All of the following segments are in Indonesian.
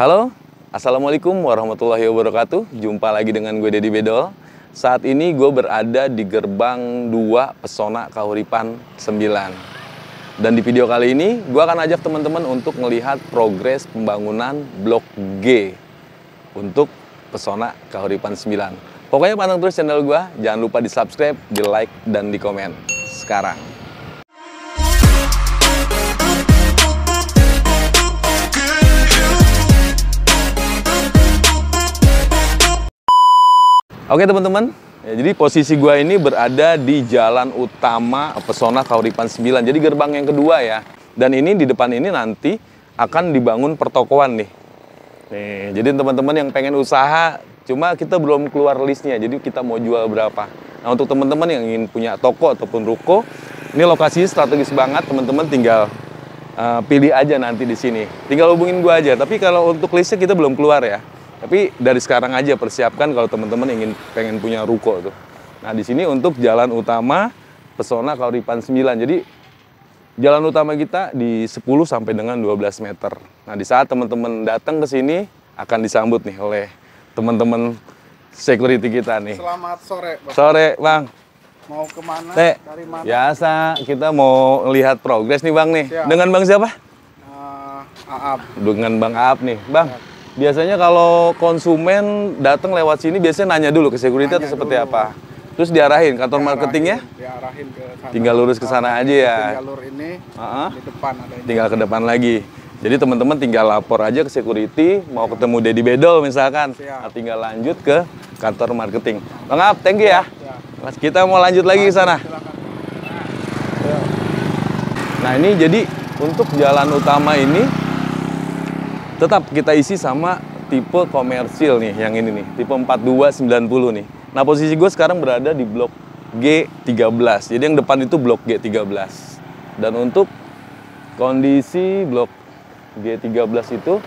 Halo, Assalamualaikum warahmatullahi wabarakatuh. Jumpa lagi dengan gue Deddy Bedol. Saat ini gue berada di gerbang 2 Pesona Kahuripan 9. Dan di video kali ini gue akan ajak teman-teman untuk melihat progres pembangunan Blok G untuk Pesona Kahuripan 9. Pokoknya pantang terus channel gue, jangan lupa di subscribe, di like, dan di komen. Sekarang. Oke teman-teman, ya, jadi posisi gua ini berada di jalan utama Pesona Kauripan 9. Jadi gerbang yang kedua ya. Dan ini di depan ini nanti akan dibangun pertokoan nih. Nih, jadi teman-teman yang pengen usaha, cuma kita belum keluar listnya. Jadi kita mau jual berapa. Nah untuk teman-teman yang ingin punya toko ataupun ruko, ini lokasi strategis banget. Teman-teman tinggal uh, pilih aja nanti di sini. Tinggal hubungin gua aja. Tapi kalau untuk listnya kita belum keluar ya. Tapi dari sekarang aja persiapkan kalau teman-teman ingin pengen punya ruko tuh. Nah, di sini untuk jalan utama Pesona Kauripan 9. Jadi jalan utama kita di 10 sampai dengan 12 meter. Nah, di saat teman-teman datang ke sini akan disambut nih oleh teman-teman security kita nih. Selamat sore, Bang. Sore, Bang. Mau kemana? Teh. mana? Biasa, kita mau lihat progres nih, Bang nih. Siap. Dengan Bang siapa? Uh, eh, Aap. Dengan Bang Aap nih, Bang. Siap Biasanya kalau konsumen datang lewat sini biasanya nanya dulu ke security atau seperti dulu. apa. Terus diarahin kantor diarahin, marketingnya? Diarahin ke sana. Tinggal lurus ke sana aja ya. Jalur ini uh -huh. di depan ada. Tinggal ke depan lagi. Jadi teman-teman tinggal lapor aja ke security, mau ya. ketemu Dedi Bedol misalkan, ya. Nah, tinggal lanjut ke kantor marketing. Bang Ab, thank you ya. ya. Mas kita mau lanjut lagi ke sana. Nah ini jadi untuk jalan utama ini tetap kita isi sama tipe komersil nih yang ini nih tipe 4290 nih nah posisi gue sekarang berada di blok G13 jadi yang depan itu blok G13 dan untuk kondisi blok G13 itu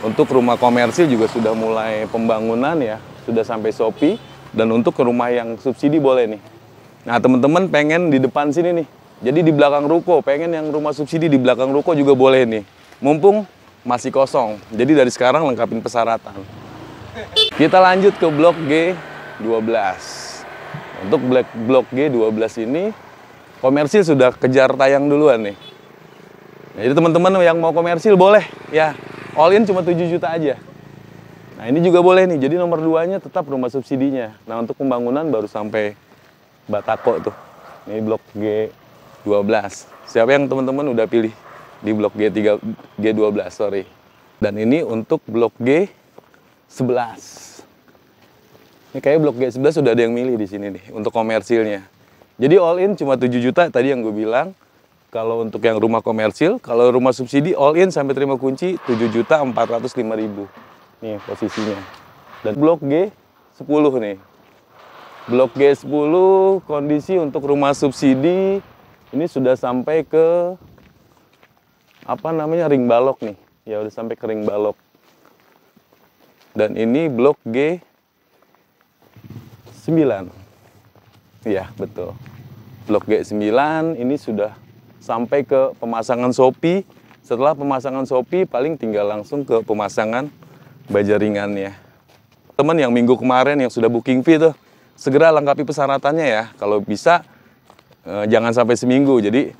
untuk rumah komersil juga sudah mulai pembangunan ya sudah sampai Shopee dan untuk ke rumah yang subsidi boleh nih nah teman-teman pengen di depan sini nih jadi di belakang ruko pengen yang rumah subsidi di belakang ruko juga boleh nih mumpung masih kosong. Jadi dari sekarang lengkapin persyaratan. Kita lanjut ke blok G12. Untuk blok G12 ini komersil sudah kejar tayang duluan nih. jadi teman-teman yang mau komersil boleh ya. All in cuma 7 juta aja. Nah, ini juga boleh nih. Jadi nomor nya tetap rumah subsidinya. Nah, untuk pembangunan baru sampai Batako tuh. Ini blok G12. Siapa yang teman-teman udah pilih di blok G3 G12 sorry dan ini untuk blok G11 ini kayak blok G11 sudah ada yang milih di sini nih untuk komersilnya jadi all in cuma 7 juta tadi yang gue bilang kalau untuk yang rumah komersil kalau rumah subsidi all in sampai terima kunci 7 juta 405 ribu nih posisinya dan blok G10 nih blok G10 kondisi untuk rumah subsidi ini sudah sampai ke apa namanya ring balok nih ya udah sampai kering balok dan ini blok G 9 ya betul blok G 9 ini sudah sampai ke pemasangan sopi setelah pemasangan sopi paling tinggal langsung ke pemasangan baja ringannya teman yang minggu kemarin yang sudah booking fee tuh segera lengkapi persyaratannya ya kalau bisa eh, jangan sampai seminggu jadi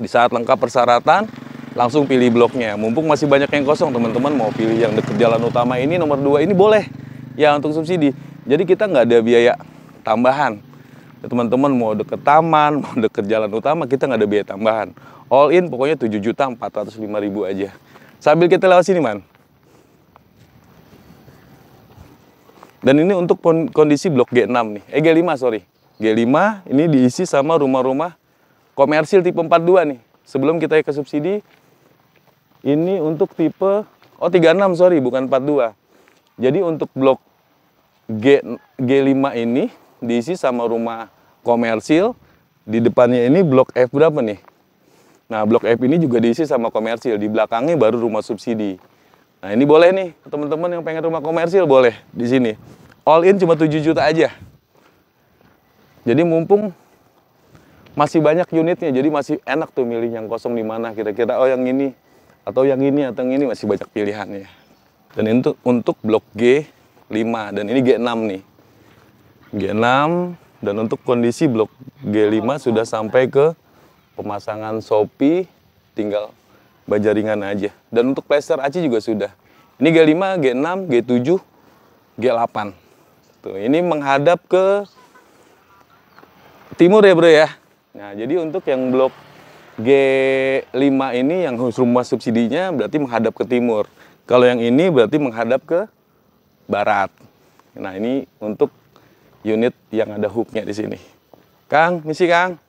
di saat lengkap persyaratan langsung pilih bloknya. Mumpung masih banyak yang kosong, teman-teman mau pilih yang dekat jalan utama ini nomor 2 ini boleh ya untuk subsidi. Jadi kita nggak ada biaya tambahan. Ya, teman-teman mau deket taman, mau deket jalan utama, kita nggak ada biaya tambahan. All in pokoknya tujuh juta 405 ribu aja. Sambil kita lewat sini, Man. Dan ini untuk kondisi blok G6 nih. Eh G5, sorry. G5 ini diisi sama rumah-rumah komersil tipe 42 nih. Sebelum kita ke subsidi, ini untuk tipe oh 36 sorry bukan 42. Jadi untuk blok G, G5 ini diisi sama rumah komersil. Di depannya ini blok F berapa nih? Nah, blok F ini juga diisi sama komersil. Di belakangnya baru rumah subsidi. Nah, ini boleh nih, teman-teman yang pengen rumah komersil boleh di sini. All in cuma 7 juta aja. Jadi mumpung masih banyak unitnya, jadi masih enak tuh milih yang kosong di mana kira-kira. Oh, yang ini atau yang ini atau yang ini masih banyak pilihannya dan itu untuk blok G5 dan ini G6 nih G6 dan untuk kondisi blok G5 sudah sampai ke pemasangan sopi tinggal baja ringan aja dan untuk plester aci juga sudah ini G5, G6, G7, G8 tuh ini menghadap ke timur ya bro ya nah jadi untuk yang blok G5 ini yang rumah subsidinya berarti menghadap ke timur. Kalau yang ini berarti menghadap ke barat. Nah, ini untuk unit yang ada hooknya di sini. Kang, misi Kang.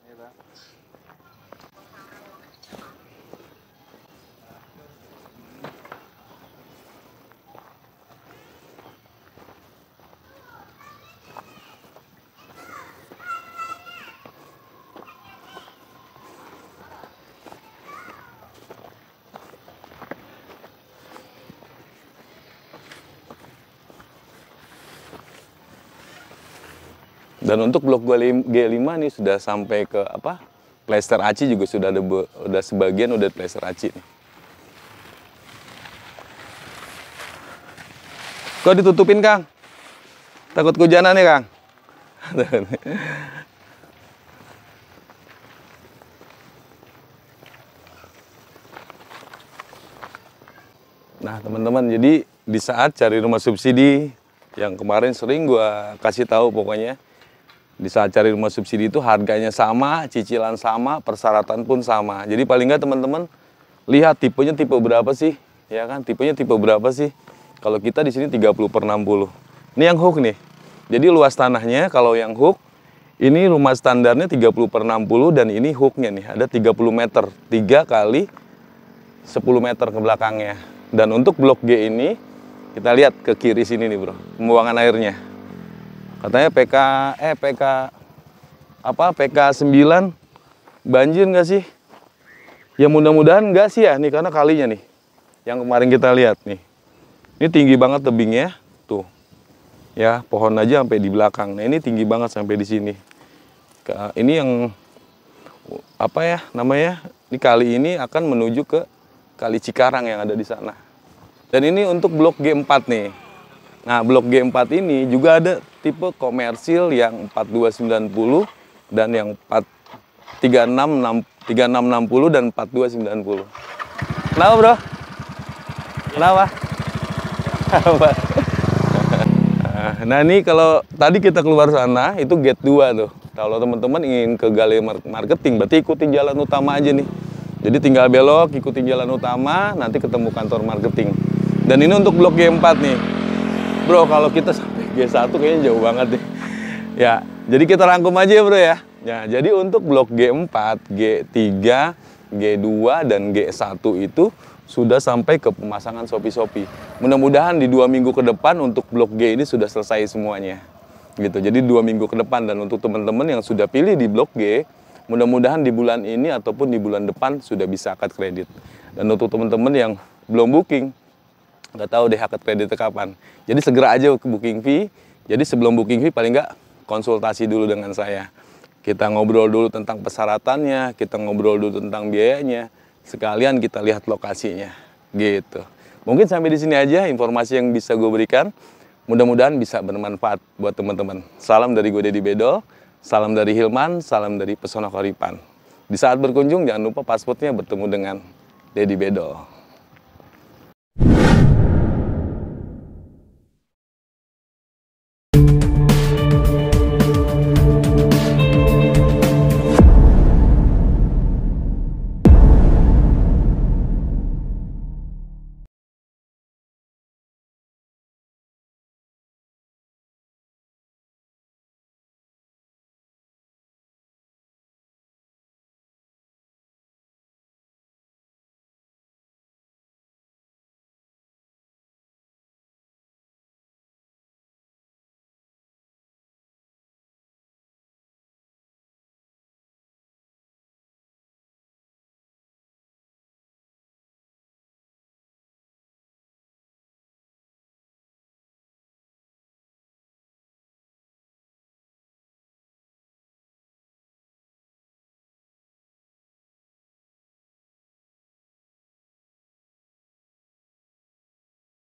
Dan untuk blok G5 nih sudah sampai ke apa? Plester aci juga sudah ada udah sebagian udah plester aci nih. Kok ditutupin, Kang? Takut hujanan ya, Kang? Nah, teman-teman, jadi di saat cari rumah subsidi yang kemarin sering gue kasih tahu pokoknya di saat cari rumah subsidi itu harganya sama, cicilan sama, persyaratan pun sama. Jadi paling nggak teman-teman lihat tipenya tipe berapa sih, ya kan? Tipenya tipe berapa sih? Kalau kita di sini 30 per 60. Ini yang hook nih. Jadi luas tanahnya kalau yang hook ini rumah standarnya 30 per 60 dan ini hooknya nih ada 30 meter, 3 kali 10 meter ke belakangnya. Dan untuk blok G ini kita lihat ke kiri sini nih bro, pembuangan airnya. Katanya PK eh PK apa PK 9 banjir nggak sih? Ya mudah-mudahan nggak sih ya nih karena kalinya nih yang kemarin kita lihat nih. Ini tinggi banget tebingnya tuh. Ya, pohon aja sampai di belakang. Nah, ini tinggi banget sampai di sini. Ini yang apa ya namanya? Ini kali ini akan menuju ke Kali Cikarang yang ada di sana. Dan ini untuk blok G4 nih. Nah, blok G4 ini juga ada tipe komersil yang 4290 dan yang 4, 3660 dan 4290. Kenapa bro? Kenapa? nah ini kalau tadi kita keluar sana itu gate 2 tuh. Kalau teman-teman ingin ke galeri marketing berarti ikutin jalan utama aja nih. Jadi tinggal belok, ikutin jalan utama, nanti ketemu kantor marketing. Dan ini untuk blok G4 nih. Bro, kalau kita G1 kayaknya jauh banget deh. ya, jadi kita rangkum aja ya bro ya. Ya, jadi untuk blok G4, G3, G2, dan G1 itu sudah sampai ke pemasangan sopi-sopi. Mudah-mudahan di dua minggu ke depan untuk blok G ini sudah selesai semuanya. Gitu. Jadi dua minggu ke depan dan untuk teman-teman yang sudah pilih di blok G, mudah-mudahan di bulan ini ataupun di bulan depan sudah bisa akad kredit. Dan untuk teman-teman yang belum booking, nggak tahu deh hak itu kapan. Jadi segera aja ke booking fee. Jadi sebelum booking fee paling nggak konsultasi dulu dengan saya. Kita ngobrol dulu tentang persyaratannya, kita ngobrol dulu tentang biayanya, sekalian kita lihat lokasinya. Gitu. Mungkin sampai di sini aja informasi yang bisa gue berikan. Mudah-mudahan bisa bermanfaat buat teman-teman. Salam dari gue Deddy Bedol, salam dari Hilman, salam dari Pesona Koripan. Di saat berkunjung jangan lupa pasportnya bertemu dengan Deddy Bedol.